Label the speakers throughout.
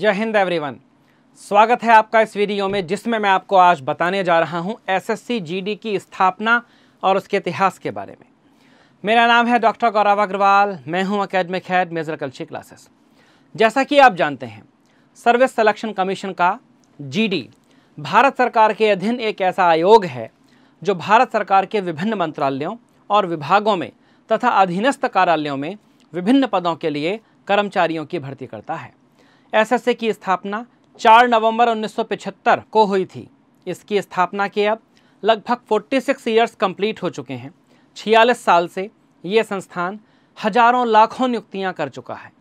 Speaker 1: जय हिंद एवरीवन स्वागत है आपका इस वीडियो में जिसमें मैं आपको आज बताने जा रहा हूं एसएससी जीडी की स्थापना और उसके इतिहास के बारे में मेरा नाम है डॉक्टर गौरव अग्रवाल मैं हूं academic head Major Kalshi classes जैसा कि आप जानते हैं सर्विस सिलेक्शन कमीशन का जीडी भारत सरकार के अधीन एक ऐसा आयोग है जो भारत सरकार के विभिन्न मंत्रालयों और विभागों में तथा अधीनस्थ कार्यालयों में विभिन्न पदों के लिए कर्मचारियों की भर्ती करता है एसएसए की स्थापना 4 नवंबर 1975 को हुई थी इसकी स्थापना के अब लगभग 46 ईयर्स कम्प्लीट हो चुके हैं छियालीस साल से ये संस्थान हजारों लाखों नियुक्तियां कर चुका है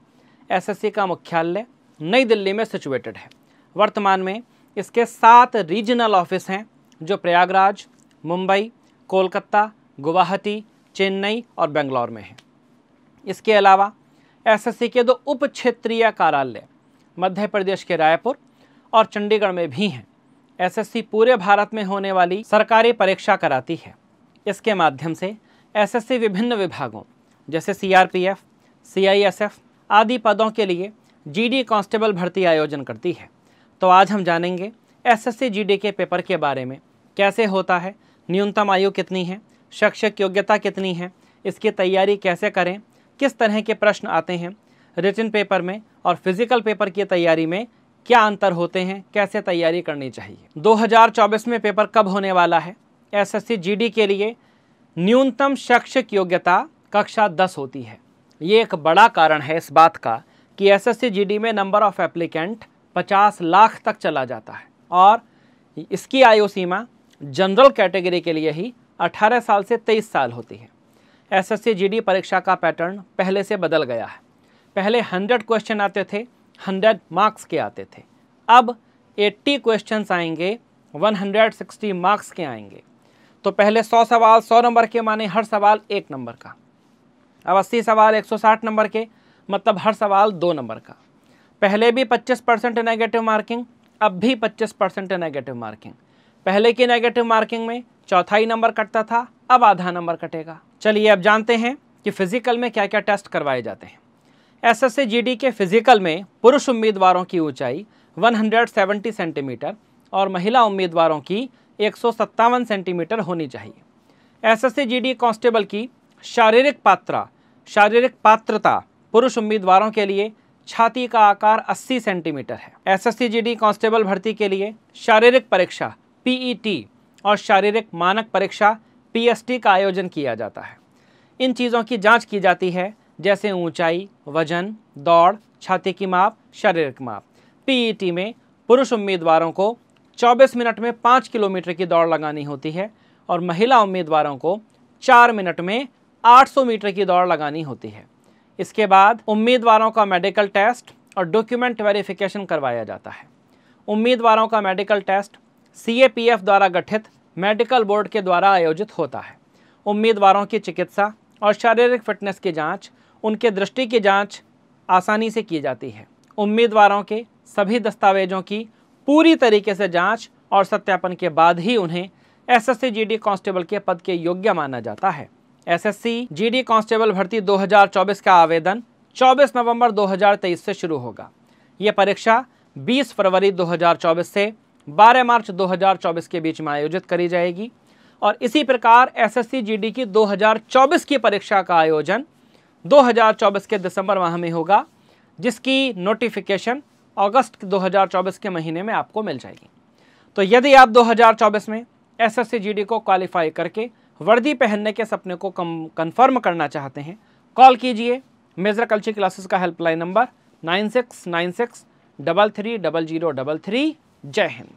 Speaker 1: एसएससी का मुख्यालय नई दिल्ली में सिचुएटेड है वर्तमान में इसके सात रीजनल ऑफिस हैं जो प्रयागराज मुंबई कोलकाता गुवाहाटी चेन्नई और बेंगलोर में हैं इसके अलावा एसएससी के दो उप क्षेत्रीय कार्यालय मध्य प्रदेश के रायपुर और चंडीगढ़ में भी हैं एसएससी पूरे भारत में होने वाली सरकारी परीक्षा कराती है इसके माध्यम से एसएससी विभिन्न विभागों जैसे सीआरपीएफ, सीआईएसएफ आदि पदों के लिए जीडी कांस्टेबल भर्ती आयोजन करती है तो आज हम जानेंगे एसएससी जीडी के पेपर के बारे में कैसे होता है न्यूनतम आयु कितनी है शैक्षिक योग्यता कितनी है इसकी तैयारी कैसे करें किस तरह के प्रश्न आते हैं रिटर्न पेपर में और फिजिकल पेपर की तैयारी में क्या अंतर होते हैं कैसे तैयारी करनी चाहिए 2024 में पेपर कब होने वाला है एसएससी जीडी के लिए न्यूनतम शैक्षिक योग्यता कक्षा 10 होती है ये एक बड़ा कारण है इस बात का कि एसएससी जीडी में नंबर ऑफ एप्लीकेंट 50 लाख तक चला जाता है और इसकी आयु सीमा जनरल कैटेगरी के लिए ही 18 साल से 23 साल होती है एस एस परीक्षा का पैटर्न पहले से बदल गया है पहले हंड्रेड क्वेश्चन आते थे हंड्रेड मार्क्स के आते थे अब एट्टी क्वेश्चन आएंगे वन हंड्रेड सिक्सटी मार्क्स के आएंगे तो पहले सौ सवाल सौ नंबर के माने हर सवाल एक नंबर का अब अस्सी सवाल एक सौ साठ नंबर के मतलब हर सवाल दो नंबर का पहले भी पच्चीस परसेंट नेगेटिव मार्किंग अब भी पच्चीस परसेंट नेगेटिव मार्किंग पहले की नेगेटिव मार्किंग में चौथाई नंबर कटता था अब आधा नंबर कटेगा चलिए अब जानते हैं कि फिजिकल में क्या क्या टेस्ट करवाए जाते हैं एसएससी जीडी के फिजिकल में पुरुष उम्मीदवारों की ऊंचाई 170 सेंटीमीटर और महिला उम्मीदवारों की एक सेंटीमीटर होनी चाहिए एसएससी जीडी कांस्टेबल की शारीरिक पात्रा शारीरिक पात्रता पुरुष उम्मीदवारों के लिए छाती का आकार 80 सेंटीमीटर है एसएससी जीडी कांस्टेबल भर्ती के लिए शारीरिक परीक्षा पीईटी e और शारीरिक मानक परीक्षा पी का आयोजन किया जाता है इन चीज़ों की जाँच की जाती है जैसे ऊंचाई, वजन दौड़ छाती की माप शारीरिक माप पीईटी e में पुरुष उम्मीदवारों को 24 मिनट में 5 किलोमीटर की दौड़ लगानी होती है और महिला उम्मीदवारों को 4 मिनट में 800 मीटर की दौड़ लगानी होती है इसके बाद उम्मीदवारों का मेडिकल टेस्ट और डॉक्यूमेंट वेरिफिकेशन करवाया जाता है उम्मीदवारों का मेडिकल टेस्ट सी द्वारा गठित मेडिकल बोर्ड के द्वारा आयोजित होता है उम्मीदवारों की चिकित्सा और शारीरिक फिटनेस की जांच उनके दृष्टि की जांच आसानी से की जाती है उम्मीदवारों के सभी दस्तावेजों की पूरी तरीके से जांच और सत्यापन के बाद ही उन्हें एसएससी जीडी कांस्टेबल के पद के योग्य माना जाता है एसएससी जीडी कांस्टेबल भर्ती 2024 का आवेदन 24 नवंबर 2023 से शुरू होगा ये परीक्षा 20 फरवरी 2024 से 12 मार्च 2024 के बीच में आयोजित करी जाएगी और इसी प्रकार एसएससी जीडी की 2024 की परीक्षा का आयोजन 2024 के दिसंबर माह में होगा जिसकी नोटिफिकेशन अगस्त 2024 के महीने में आपको मिल जाएगी तो यदि आप 2024 में एस एस को क्वालिफाई करके वर्दी पहनने के सपने को कम कन्फर्म करना चाहते हैं कॉल कीजिए मेजर कल्चर क्लासेस का helpline number nine six nine six double three double zero double three जय हिंद